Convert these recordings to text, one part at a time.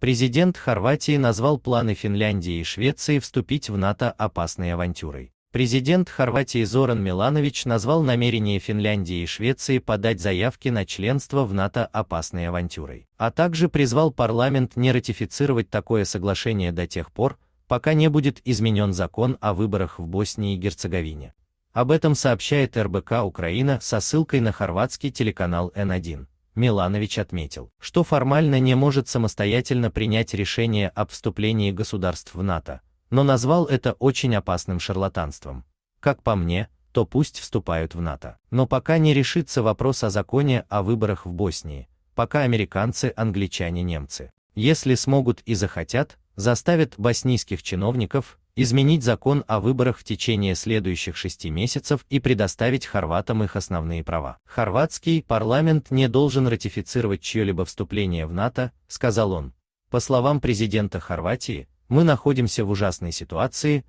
Президент Хорватии назвал планы Финляндии и Швеции вступить в НАТО опасной авантюрой. Президент Хорватии Зоран Миланович назвал намерение Финляндии и Швеции подать заявки на членство в НАТО опасной авантюрой, а также призвал парламент не ратифицировать такое соглашение до тех пор, пока не будет изменен закон о выборах в Боснии и Герцеговине. Об этом сообщает РБК Украина со ссылкой на хорватский телеканал N1. Миланович отметил, что формально не может самостоятельно принять решение об вступлении государств в НАТО, но назвал это очень опасным шарлатанством. Как по мне, то пусть вступают в НАТО. Но пока не решится вопрос о законе о выборах в Боснии, пока американцы, англичане, немцы, если смогут и захотят, заставят боснийских чиновников изменить закон о выборах в течение следующих шести месяцев и предоставить хорватам их основные права. Хорватский парламент не должен ратифицировать чье-либо вступление в НАТО, сказал он. По словам президента Хорватии, мы находимся в ужасной ситуации,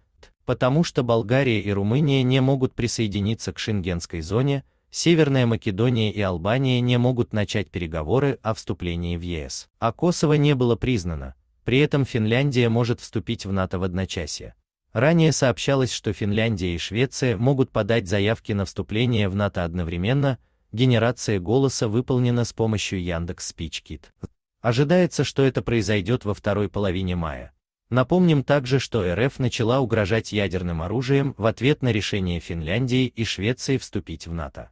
потому что Болгария и Румыния не могут присоединиться к шенгенской зоне, Северная Македония и Албания не могут начать переговоры о вступлении в ЕС, а Косово не было признано, при этом Финляндия может вступить в НАТО в одночасье. Ранее сообщалось, что Финляндия и Швеция могут подать заявки на вступление в НАТО одновременно, генерация голоса выполнена с помощью Яндекс Спичкит. Ожидается, что это произойдет во второй половине мая. Напомним также, что РФ начала угрожать ядерным оружием в ответ на решение Финляндии и Швеции вступить в НАТО.